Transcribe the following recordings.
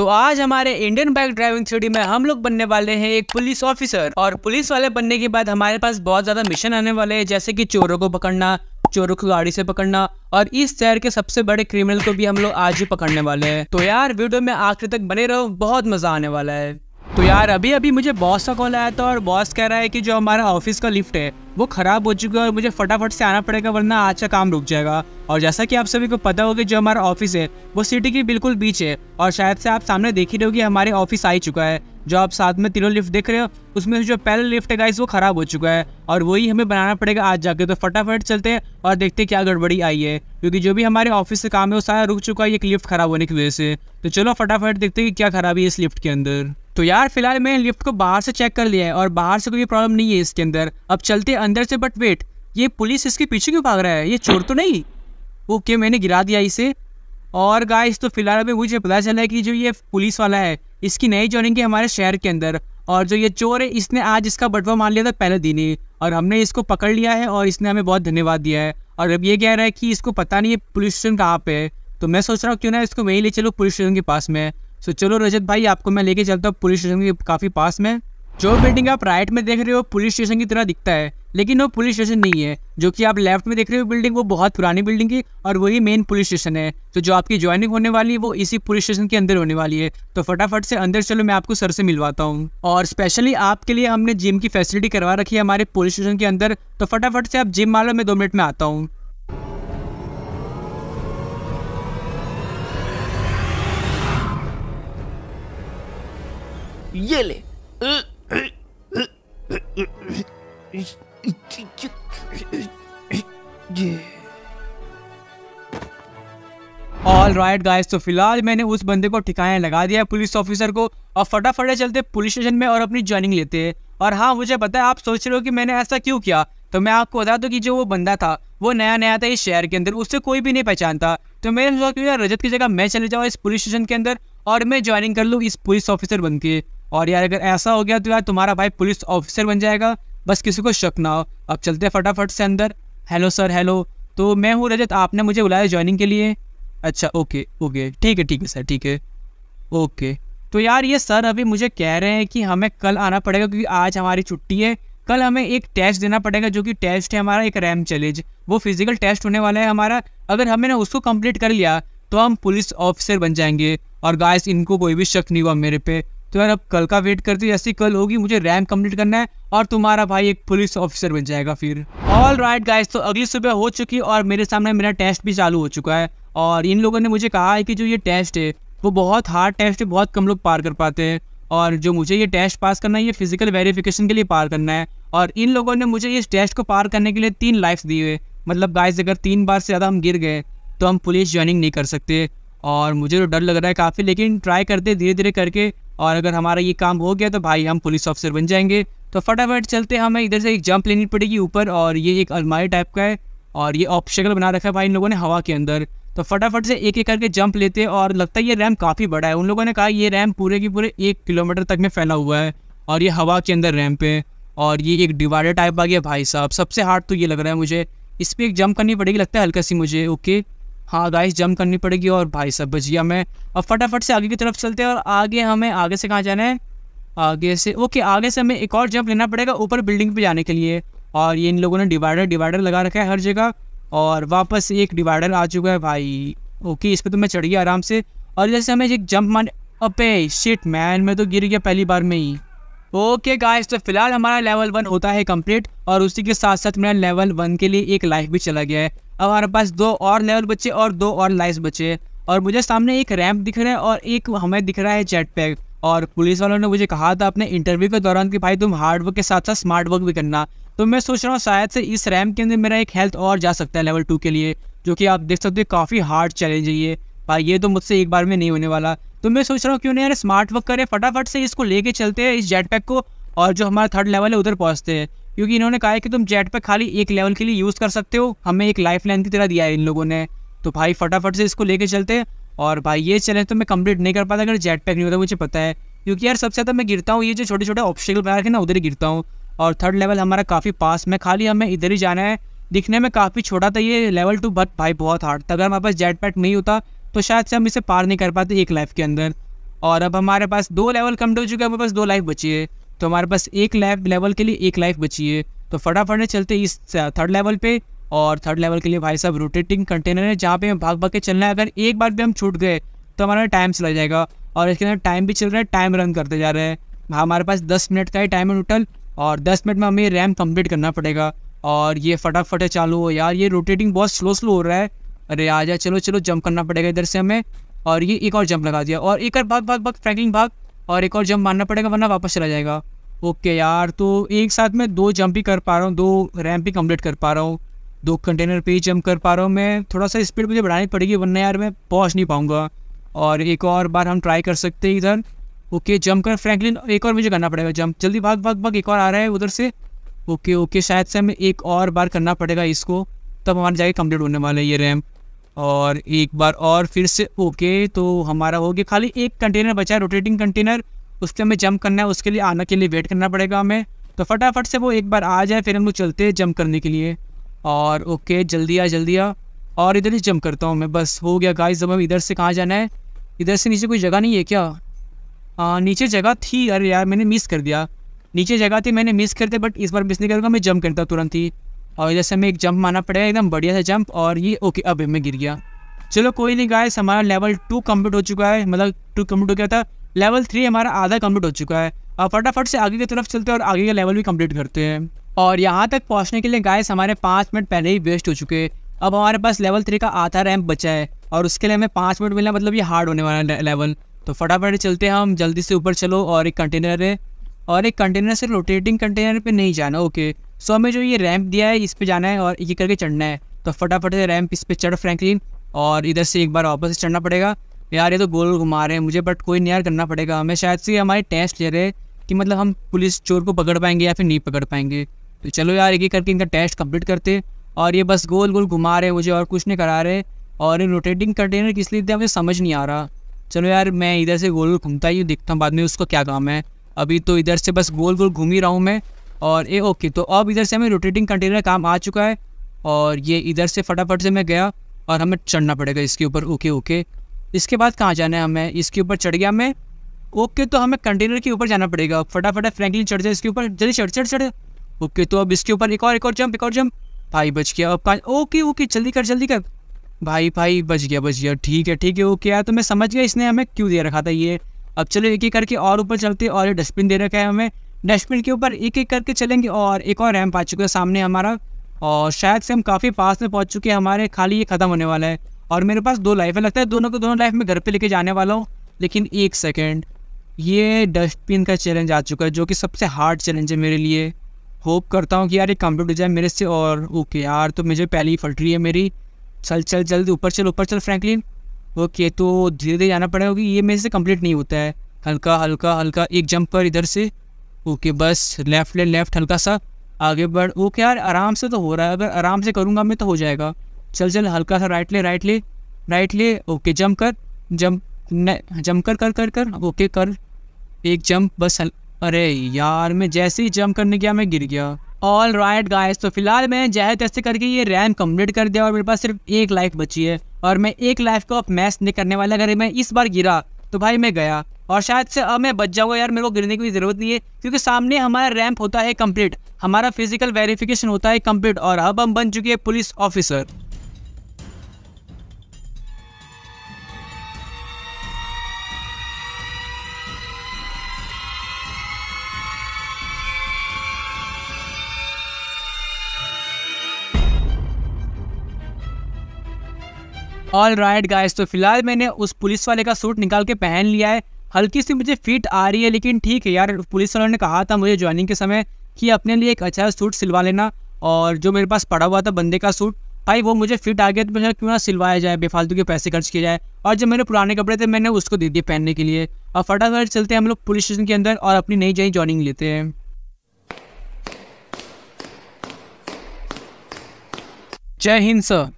तो आज हमारे इंडियन बाइक ड्राइविंग थ्री में हम लोग बनने वाले हैं एक पुलिस ऑफिसर और पुलिस वाले बनने के बाद हमारे पास बहुत ज्यादा मिशन आने वाले हैं जैसे कि चोरों को पकड़ना चोरों को गाड़ी से पकड़ना और इस शहर के सबसे बड़े क्रिमिनल को भी हम लोग आज ही पकड़ने वाले हैं तो यार वीडियो में आखिर तक बने रहो बहुत मजा आने वाला है तो यार अभी अभी मुझे बॉस का कॉल आया था और बॉस कह रहा है कि जो हमारा ऑफिस का लिफ्ट है वो ख़राब हो चुका है और मुझे फटाफट से आना पड़ेगा वरना आज का काम रुक जाएगा और जैसा कि आप सभी को पता होगा जो हमारा ऑफिस है वो सिटी के बिल्कुल बीच है और शायद से आप सामने देख ही रहे हो कि हमारे ऑफिस आ ही चुका है जो आप साथ में तीनों लिफ्ट देख रहे हो उसमें जो पहला लिफ्ट है गाइस वो ख़राब हो चुका है और वही हमें बनाना पड़ेगा आज जाके तो फटाफट चलते हैं और देखते हैं क्या गड़बड़ी आई है क्योंकि जो भी हमारे ऑफिस से काम है वो सारा रुक चुका है ये लिफ्ट ख़राब होने की वजह से तो चलो फटाफट देखते हैं कि क्या खराबी है इस लिफ्ट के अंदर तो यार फिलहाल मैंने लिफ्ट को बाहर से चेक कर लिया है और बाहर से कोई प्रॉब्लम नहीं है इसके अंदर अब चलते अंदर से बट वेट ये पुलिस इसके पीछे क्यों भाग रहा है ये चोर तो नहीं ओके मैंने गिरा दिया इसे और गाइस तो फिलहाल अभी मुझे पता चला है कि जो ये पुलिस वाला है इसकी नई जॉइनिंग है हमारे शहर के अंदर और जो ये चोर है इसने आज इसका बटवा मान लिया था पहले दिन ही और हमने इसको पकड़ लिया है और इसने हमें बहुत धन्यवाद दिया है और अब ये कह रहा है कि इसको पता नहीं है पुलिस स्टेशन कहाँ पे है तो मैं सोच रहा हूँ क्यों ना इसको वहीं ले चलो पुलिस स्टेशन के पास में सो चलो रजत भाई आपको मैं लेके चलता हूँ पुलिस स्टेशन के काफ़ी पास में जो बिल्डिंग आप राइट में देख रहे हो पुलिस स्टेशन की तरह दिखता है लेकिन वो पुलिस स्टेशन नहीं है जो कि आप लेफ्ट में देख रहे हो बिल्डिंग वो बहुत पुरानी बिल्डिंग है और वही मेन पुलिस स्टेशन है तो जो आपकी ज्वाइनिंग होने वाली है वो इसी पुलिस स्टेशन के अंदर होने वाली है तो फटाफट से अंदर चलो मैं आपको सर से मिलवाता हूँ और स्पेशली आपके लिए हमने जिम की फैसिलिटी करवा रखी है हमारे पुलिस स्टेशन के अंदर तो फटाफट से आप जिम मालो मैं दो मिनट में आता हूँ ये ले ऑल राइट गाइस तो फिलहाल मैंने उस बंदे को ठिकाने लगा दिया पुलिस ऑफिसर को और फटाफट चलते पुलिस स्टेशन में और अपनी ज्वाइनिंग लेते हैं और हाँ मुझे पता है आप सोच रहे हो कि मैंने ऐसा क्यों किया तो मैं आपको बता दूं कि जो वो बंदा था वो नया नया था इस शहर के अंदर उससे कोई भी नहीं पहचानता तो मैंने सोचा कि यार रजत की जगह मैं चले जाऊँ इस पुलिस स्टेशन के अंदर और मैं ज्वाइनिंग कर लूँ इस पुलिस ऑफिसर बन के और यार अगर ऐसा हो गया तो यार तुम्हारा भाई पुलिस ऑफिसर बन जाएगा बस किसी को शक ना हो अब चलते फटाफट से अंदर हेलो सर हेलो तो मैं हूँ रजत आपने मुझे बुलाया ज्वाइनिंग के लिए अच्छा ओके ओके ठीक है ठीक है सर ठीक है ओके तो यार ये सर अभी मुझे कह रहे हैं कि हमें कल आना पड़ेगा क्योंकि आज हमारी छुट्टी है कल हमें एक टेस्ट देना पड़ेगा जो कि टेस्ट है हमारा एक रैम चैलेंज वो फिजिकल टेस्ट होने वाला है हमारा अगर हमें ना उसको कंप्लीट कर लिया तो हम पुलिस ऑफिसर बन जाएंगे और गाइस इनको कोई भी शक नहीं हुआ मेरे पे तो यार अब कल का वेट करते जैसे कल होगी मुझे रैंक कम्प्लीट करना है और तुम्हारा भाई एक पुलिस ऑफिसर बन जाएगा फिर ऑल राइट गाइज तो अगली सुबह हो चुकी और मेरे सामने मेरा टेस्ट भी चालू हो चुका है और इन लोगों ने मुझे कहा है कि जो ये टेस्ट है वो बहुत हार्ड टेस्ट है बहुत कम लोग पार कर पाते हैं और जो मुझे ये टेस्ट पास करना है ये फिजिकल वेरिफिकेशन के लिए पार करना है और इन लोगों ने मुझे इस टेस्ट को पार करने के लिए तीन लाइफ्स दिए हुए मतलब गाइज अगर तीन बार से ज़्यादा हम गिर गए तो हम पुलिस ज्वाइनिंग नहीं कर सकते और मुझे तो डर लग रहा है काफ़ी लेकिन ट्राई करते धीरे धीरे करके और अगर हमारा ये काम हो गया तो भाई हम पुलिस ऑफिसर बन जाएंगे तो फटाफट चलते हमें इधर से एक जंप लेनी पड़ेगी ऊपर और ये एक अलमारी टाइप का है और ये ऑप्शकल बना रखा है भाई इन लोगों ने हवा के अंदर तो फटाफट से एक एक करके जंप लेते हैं और लगता है ये रैम काफ़ी बड़ा है उन लोगों ने कहा ये रैम पूरे की पूरे एक किलोमीटर तक में फैला हुआ है और ये हवा के अंदर रैम पे और ये एक डिवाइडर टाइप आ गया भाई साहब सबसे हार्ड तो ये लग रहा है मुझे इस पर एक जंप करनी पड़ेगी लगता है हल्का सी मुझे ओके हाँ गाइस जंप करनी पड़ेगी और भाई सब भजिया मैं अब फटाफट से आगे की तरफ चलते हैं और आगे हमें आगे से कहाँ जाना है आगे से ओके आगे से हमें एक और जंप लेना पड़ेगा ऊपर बिल्डिंग पे जाने के लिए और ये इन लोगों ने डिवाइडर डिवाइडर लगा रखा है हर जगह और वापस एक डिवाइडर आ चुका है भाई ओके इस पर तो मैं चढ़ गया आराम से और जैसे हमें एक जंप मार अपे शिट मैन मैं तो गिर गया पहली बार में ही ओके गाइस तो फिलहाल हमारा लेवल वन होता है कंप्लीट और उसी के साथ साथ मेरा लेवल वन के लिए एक लाइफ भी चला गया है अब हमारे पास दो और लेवल बचे और दो और लाइफ बचे और मुझे सामने एक रैम्प दिख रहा है और एक हमें दिख रहा है जेट पैक और पुलिस वालों ने मुझे कहा था अपने इंटरव्यू के दौरान कि भाई तुम हार्ड वर्क के साथ साथ स्मार्ट वर्क भी करना तो मैं सोच रहा हूँ शायद से इस रैम के अंदर मेरा एक हेल्थ और जा सकता है लेवल टू के लिए जो कि आप देख सकते हो काफ़ी हार्ड चैलेंज है ये भाई ये तो मुझसे एक बार में नहीं होने वाला तो मैं सोच रहा हूँ क्यों नहीं यार स्मार्ट वर्क करें फटाफट से इसको लेके चलते हैं इस जेट पैक को और जो हमारा थर्ड लेवल है उधर पहुँचते हैं क्योंकि इन्होंने कहा है कि तुम जेट पैक खाली एक लेवल के लिए यूज़ कर सकते हो हमें एक लाइफ लाइन की तरह दिया है इन लोगों ने तो भाई फटाफट से इसको लेके चलते हैं और भाई ये चैलेंज तो मैं कंप्लीट नहीं कर पाता अगर जेट पैक नहीं होता मुझे पता है क्योंकि यार सबसे ज़्यादा मैं गिरता हूँ ये जो छोटे छोटे ऑप्शिकल बना के ना उधर ही गिरता हूँ और थर्ड लेवल हमारा काफ़ी पास में खाली हमें इधर ही जाना है दिखने में काफ़ी छोटा था ये लेवल टू बट भाई बहुत हार्ड था अगर हमारे पास जेट पैक नहीं होता तो शायद से हम इसे पार नहीं कर पाते एक लाइफ के अंदर और अब हमारे पास दो लेवल कम्प्लीट हो चुके हैं हमारे पास दो लाइफ बची है तो हमारे पास एक लाइफ लेवल के लिए एक लाइफ बची है तो फटाफट चलते इस थर्ड लेवल पे और थर्ड लेवल के लिए भाई साहब रोटेटिंग कंटेनर है जहाँ पे हम भाग भाग के चलना है अगर एक बार भी हम छूट गए तो हमारा टाइम चला जाएगा और इसके अंदर टाइम भी चल रहा है टाइम रन करते जा रहे हैं हाँ, हमारे पास दस मिनट का ही टाइम है टोटल और दस मिनट में हमें रैम कंप्लीट करना पड़ेगा और ये फटाफट चालू हो यार ये रोटेटिंग बहुत स्लो स्लो हो रहा है अरे आ जा चलो चलो जंप करना पड़ेगा इधर से हमें और ये एक और जंप लगा दिया और एक और भाग भाग भाग फ्रैंकलिंग भाग और एक और जंप मारना पड़ेगा वरना वापस चला जाएगा ओके यार तो एक साथ मैं दो जंप भी कर पा रहा हूँ दो रैम्प भी कम्प्लीट कर पा रहा हूँ दो कंटेनर पे ही जंप कर पा रहा हूँ मैं थोड़ा सा स्पीड मुझे बढ़ानी पड़ेगी वरना यार मैं पहुँच नहीं पाऊँगा और एक और बार हम ट्राई कर सकते हैं इधर ओके जंप कर फ्रैंकलिन एक और मुझे करना पड़ेगा जंप जल्दी भाग भाग भाग एक और आ रहा है उधर से ओके ओके शायद से हमें एक और बार करना पड़ेगा इसको तब हमारे जाके कंप्लीट होने वाला है ये रैम्प और एक बार और फिर से ओके तो हमारा हो गया खाली एक कंटेनर बचा है रोटेटिंग कंटेनर उस पर हमें जंप करना है उसके लिए आने के लिए वेट करना पड़ेगा हमें तो फटाफट से वो एक बार आ जाए फिर हम लोग चलते हैं जंप करने के लिए और ओके जल्दी आ जल्दी आ और इधर ही जंप करता हूँ मैं बस हो गया गाइस जब हम इधर से कहाँ जाना है इधर से नीचे कोई जगह नहीं है क्या आ, नीचे जगह थी अरे यार मैंने मिस कर दिया नीचे जगह थी मैंने मिस कर दिया बट इस बार मिस नहीं करूँगा मैं जंप करता तुरंत ही और इधर से हमें एक जंप मारना पड़ेगा एकदम बढ़िया सा जंप और ये ओके अब मैं गिर गया चलो कोई नहीं गाइस हमारा लेवल टू कम्प्लीट हो चुका है मतलब टू कम्प्लीट हो गया था लेवल थ्री हमारा आधा कम्प्लीट हो चुका है और फटाफट से आगे की तरफ चलते हैं और आगे का लेवल भी कम्प्लीट करते हैं और यहाँ तक पहुँचने के लिए गाइस हमारे पाँच मिनट पहले ही वेस्ट हो चुके हैं अब हमारे पास लेवल थ्री का आधा रैंप बचा है और उसके लिए हमें पाँच मिनट मिलना मतलब ये हार्ड होने वाला है लेवल तो फटाफट चलते हैं हम जल्दी से ऊपर चलो और एक कंटेनर है और एक कंटेनर से रोटेटिंग कंटेनर पे नहीं जाना ओके सो हमें जो ये रैंप दिया है इस पर जाना है और एक करके चढ़ना है तो फटाफट से रैंप इस पर चढ़ फ्रैंकलिन और इधर से एक बार वापस चढ़ना पड़ेगा यार ये तो गोल घुमा रहे हैं मुझे बट कोई नहीं यार करना पड़ेगा हमें शायद से हमारे टेस्ट ले रहे कि मतलब हम पुलिस चोर को पकड़ पाएंगे या फिर नहीं पकड़ पाएंगे तो चलो यार एक ही करके इनका टेस्ट कंप्लीट करते और ये बस गोल गोल घुमा रहे मुझे और कुछ नहीं करा रहे और ये रोटेटिंग कंटेनर किस लिए मुझे समझ नहीं आ रहा चलो यार मैं इधर से गोल गोल घूमता ही देखता हूँ बाद में उसको क्या काम है अभी तो इधर से बस गोल गोल घूम ही रहा हूँ मैं और ए ओके तो अब इधर से हमें रोटेटिंग कंटेनर काम आ चुका है और ये इधर से फटाफट से मैं गया और हमें चढ़ना पड़ेगा इसके ऊपर ओके ओके इसके बाद कहाँ जाना है हमें इसके ऊपर चढ़ गया मैं ओके तो हमें कंटेनर के ऊपर जाना पड़ेगा फटाफट फ्रैंकलिन चढ़ जाए इसके ऊपर जल्दी चढ़ चढ़ चढ़ ओके तो अब इसके ऊपर एक और एक और जंप एक और जंप भाई बच गया अब कहाँ ओके ओके जल्दी कर जल्दी कर भाई भाई बच गया बच गया ठीक है ठीक है ओके यार तो मैं समझ गया इसने हमें क्यों दे रखा था ये अब चलो एक ही करके और ऊपर चलते और ये डस्टबिन दे रखा है हमें डस्टबिन के ऊपर एक एक करके चलेंगे और एक और रैम्प आ चुका है सामने हमारा और शायद से हम काफ़ी पास में पहुंच चुके हैं हमारे खाली ये ख़त्म होने वाला है और मेरे पास दो लाइफ है लगता है दोनों को दोनों लाइफ में घर पे लेके जाने वाला हूँ लेकिन एक सेकेंड ये डस्टबिन का चैलेंज आ चुका है जो कि सबसे हार्ड चैलेंज है मेरे लिए होप करता हूँ कि यार ये कम्प्लीट हो जाए मेरे से और ओके यार तो मुझे पहली फट रही है मेरी चल चल जल्द ऊपर चल ऊपर चल फ्रैंकलिन ओके तो धीरे धीरे जाना पड़ेगा क्योंकि ये मेरे से कम्प्लीट नहीं होता है हल्का हल्का हल्का एक जंप पर इधर से ओके बस लेफ्ट ले लेफ्ट हल्का सा आगे बढ़ वो क्या आराम से तो हो रहा है अगर आराम से करूँगा मैं तो हो जाएगा चल चल हल्का सा राइट ले राइट ले राइट ले ओके जंप कर जंप जंप कर कर कर कर ओके कर एक जंप बस हल... अरे यार मैं जैसे ही जंप करने गया मैं गिर गया ऑल राइट गाइस तो फिलहाल मैं जहर तैसे करके ये रैम कंप्लीट कर दिया और मेरे पास सिर्फ एक लाइफ बची है और मैं एक लाइफ को अब मैच नहीं करने वाला अगर मैं इस बार गिरा तो भाई मैं गया और शायद से अब मैं बच जाऊँगा यार मेरे को गिरने की ज़रूरत नहीं है क्योंकि सामने हमारा रैंप होता है कंप्लीट हमारा फिजिकल वेरिफिकेशन होता है कंप्लीट और अब हम बन चुके हैं police officer all right guys तो फिलहाल मैंने उस पुलिस वाले का सूट निकाल के पहन लिया है हल्की सी मुझे फिट आ रही है लेकिन ठीक है यार पुलिस वालों ने कहा था मुझे ज्वाइनिंग के समय कि अपने लिए एक अच्छा सूट सिलवा लेना और जो मेरे पास पड़ा हुआ था बंदे का सूट भाई वो मुझे फिट आ गया तो मुझे क्यों ना सिलवाया जाए बेफालतू के पैसे खर्च किए जाए और जब मेरे पुराने कपड़े थे मैंने उसको दे दिए पहनने के लिए और फटाफट चलते हैं हम लोग पुलिस स्टेशन के अंदर और अपनी नई जी जॉइनिंग लेते हैं जय हिंद सर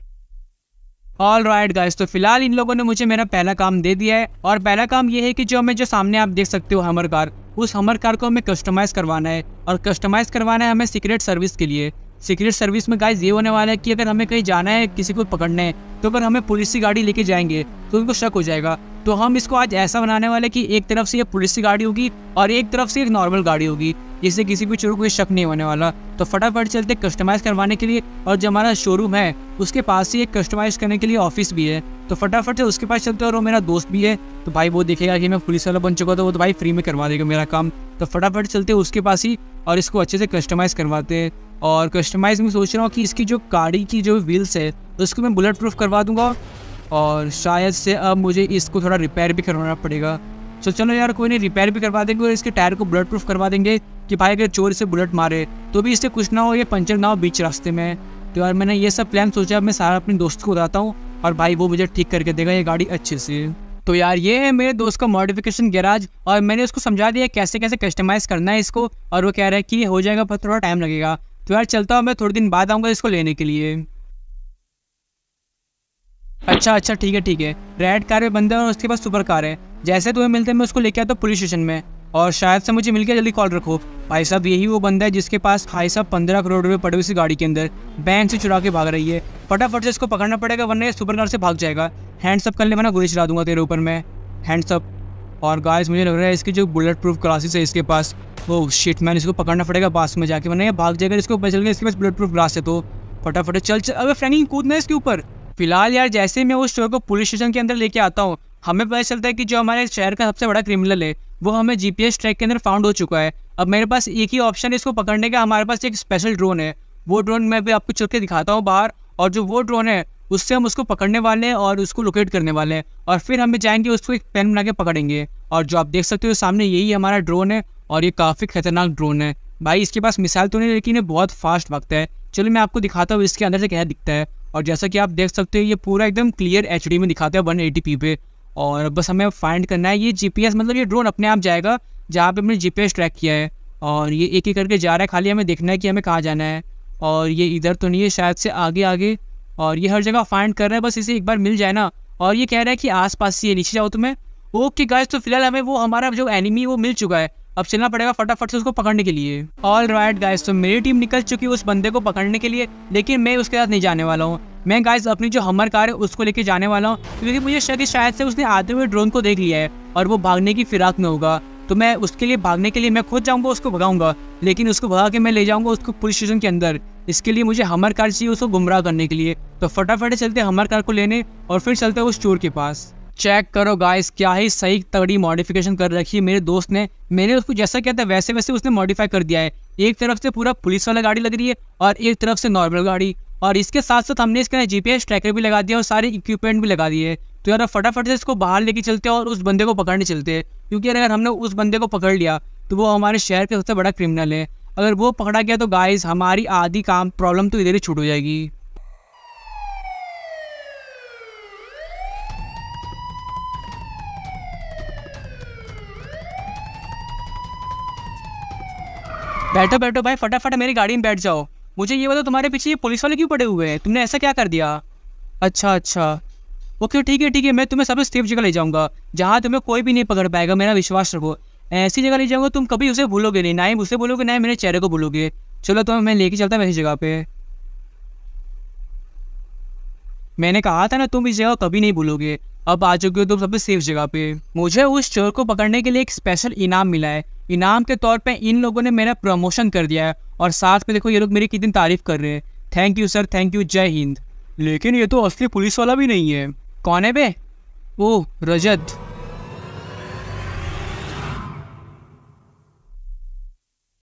ऑल राइट गाइस तो फिलहाल इन लोगों ने मुझे मेरा पहला काम दे दिया है और पहला काम ये है कि जो हमें जो सामने आप देख सकते हो हमर कार उस हमर कार को हमें कस्टमाइज़ करवाना है और कस्टमाइज़ करवाना है हमें सीक्रेट सर्विस के लिए सीक्रेट सर्विस में गाइज ये होने वाला है कि अगर हमें कहीं जाना है किसी को पकड़ना है तो अगर हमें पुलिस की गाड़ी लेके जाएंगे तो उनको शक हो जाएगा तो हम इसको आज ऐसा बनाने वाले कि एक तरफ से ये पुलिस की गाड़ी होगी और एक तरफ से एक नॉर्मल गाड़ी होगी जिससे किसी भी चोर को शक नहीं होने वाला तो फटाफट चलते कस्टमाइज़ करवाने के लिए और जो हमारा शोरूम है उसके पास ही एक कस्टमाइज़ करने के लिए ऑफिस भी है तो फटाफट से उसके पास चलते और वो मेरा दोस्त भी है तो भाई वो देखेगा कि मैं पुलिस वाला बन चुका था तो वो तो भाई फ्री में करवा देगा मेरा काम तो फटाफट चलते उसके पास ही और इसको अच्छे से कस्टमाइज़ करवाते हैं और कस्टमाइज में सोच रहा हूँ कि इसकी जो गाड़ी की जो व्हील्स है उसको मैं बुलेट प्रूफ करवा दूँगा और शायद से अब मुझे इसको थोड़ा रिपेयर भी करवाना पड़ेगा तो चलो यार कोई नहीं रिपेयर भी करवा देंगे और इसके टायर को बुलेट प्रूफ करवा देंगे कि भाई अगर चोर से बुलेट मारे तो भी इससे कुछ ना हो ये पंचर ना हो बीच रास्ते में तो यार मैंने ये सब प्लान सोचा मैं सारा अपने दोस्त को बताता हूँ और भाई वो मुझे ठीक करके देगा ये गाड़ी अच्छे से तो यार ये है मेरे दोस्त का मॉडिफिकेशन गैराज और मैंने उसको समझा दिया कैसे कैसे कस्टमाइज़ करना है इसको और वो कह रहा है कि हो जाएगा पर थोड़ा टाइम लगेगा तो यार चलता हूँ मैं थोड़े दिन बाद आऊँगा इसको लेने के लिए अच्छा अच्छा ठीक है ठीक है रेड कार में बंदे और उसके पास सुपर कार है जैसे तुम्हें मिलते हैं मैं उसको लेके आता हूँ पुलिस स्टेशन में और शायद से मुझे मिलकर जल्दी कॉल रखो भाई साहब यही वो बंदा है जिसके पास भाई साहब पंद्रह करोड़ रुपए पड़े हुए गाड़ी के अंदर बैंक से चुरा के भाग रही है फटाफट से इसको पकड़ना पड़ेगा वरना ये सुपर कार से भाग जाएगा हैंड्सअप ले बना गोली चला दूंगा तेरे ऊपर मैं हैंड्सअप और गाइस मुझे लग रहा है इसकी जो बुलेट प्रूफ ग्लासेस है इसके पास वो शीट मैन इसको पकड़ना पड़ेगा पास में जाके वरना ये भाग जाएगा इसको पता चल गया इसके पास बुलेट प्रूफ ग्लास है तो फटाफट चल चल अबे फ्रैंकिंग कूदना है इसके ऊपर फिलहाल यार जैसे मैं उस शोर को पुलिस स्टेशन के अंदर लेके आता हूँ हमें पता चलता है कि जो हमारे शहर का सबसे बड़ा क्रिमिनल है वो हमें जीपीएस ट्रैक के अंदर फाउंड हो चुका है अब मेरे पास एक ही ऑप्शन है इसको पकड़ने का हमारे पास एक स्पेशल ड्रोन है वो ड्रोन मैं भी आपको चल के दिखाता हूँ बाहर और जो वो ड्रोन है उससे हम उसको पकड़ने वाले हैं और उसको लोकेट करने वाले हैं और फिर हम जाएंगे उसको एक पेन बना के पकड़ेंगे और जो आप देख सकते हो सामने यही हमारा ड्रोन है और ये काफ़ी खतरनाक ड्रोन है भाई इसके पास मिसाइल तो नहीं लेकिन ये बहुत फास्ट वक्त है चलो मैं आपको दिखाता हूँ इसके अंदर से क्या दिखता है और जैसा कि आप देख सकते हो ये पूरा एकदम क्लियर एच में दिखाता है वन पे और बस हमें फाइंड करना है ये जी मतलब ये ड्रोन अपने आप जाएगा जहाँ पर हमने जी ट्रैक किया है और ये एक एक करके जा रहा है खाली हमें देखना है कि हमें कहाँ जाना है और ये इधर तो नहीं है शायद से आगे आगे और ये हर जगह फाइंड कर रहे हैं बस इसे एक बार मिल जाए ना और ये कह रहा है कि आस पास से नीचे जाओ तुम्हें ओके गाइस तो फिलहाल हमें वो हमारा जो एनिमी वो मिल चुका है अब चलना पड़ेगा फटाफट से उसको पकड़ने के लिए ऑल राइट गाइस तो मेरी टीम निकल चुकी है उस बंदे को पकड़ने के लिए लेकिन मैं उसके साथ नहीं जाने वाला हूँ मैं गाइस अपनी जो हमर कार है उसको लेके जाने वाला हूँ क्योंकि मुझे शक है शायद से उसने आते हुए ड्रोन को देख लिया है और वो भागने की फिराक में होगा तो मैं उसके लिए भागने के लिए मैं खुद जाऊंगा उसको भगाऊंगा लेकिन उसको भगा के मैं ले जाऊँगा उसको पुलिस स्टेशन के अंदर इसके लिए मुझे हमर कार चाहिए उसको गुमराह करने के लिए तो फटाफट चलते हमर कार को लेने और फिर चलते उस चोर के पास चेक करो गाइस क्या ही सही तगड़ी मॉडिफिकेशन कर रखी है मेरे दोस्त ने मैंने उसको जैसा किया था वैसे वैसे उसने मॉडिफाई कर दिया है एक तरफ से पूरा पुलिस वाला गाड़ी लग रही है और एक तरफ से नॉर्मल गाड़ी और इसके साथ साथ हमने इसके जीपीएस ट्रैकर भी लगा दिया और सारे इक्विपमेंट भी लगा दिए तो यार फटाफट से इसको बाहर लेके चलते हैं और उस बंदे को पकड़ने चलते हैं क्योंकि यार अगर हमने उस बंदे को पकड़ लिया तो वो हमारे शहर का सबसे बड़ा क्रिमिनल है अगर वो पकड़ा गया तो गाइस हमारी आधी काम प्रॉब्लम तो इधर ही छूट हो जाएगी बैठो बैठो भाई फटाफट मेरी गाड़ी में बैठ जाओ मुझे ये बताओ तुम्हारे पीछे ये पुलिस वाले क्यों पड़े हुए हैं तुमने ऐसा क्या कर दिया अच्छा अच्छा ओके ठीक है ठीक है मैं तुम्हें सबसे सेफ जगह ले जाऊंगा जहां तुम्हें कोई भी नहीं पकड़ पाएगा मेरा विश्वास रखो ऐसी जगह ले जाऊंगे तुम कभी उसे भूलोगे नहीं ना ही उसे भूलोगे ना ही मेरे चेहरे को भूलोगे चलो तो मैं लेके चलता हूँ ऐसी जगह पे मैंने कहा था ना तुम इस जगह कभी नहीं भूलोगे अब आ चुके हो तुम सबसे सेफ जगह पे मुझे उस चोर को पकड़ने के लिए एक स्पेशल इनाम मिला है इनाम के तौर पे इन लोगों ने मेरा प्रमोशन कर दिया है और साथ में देखो ये लोग मेरी कितनी तारीफ कर रहे हैं thank you sir thank you जय हिंद लेकिन ये तो असली पुलिस वाला भी नहीं है कौन है बे ओ रजत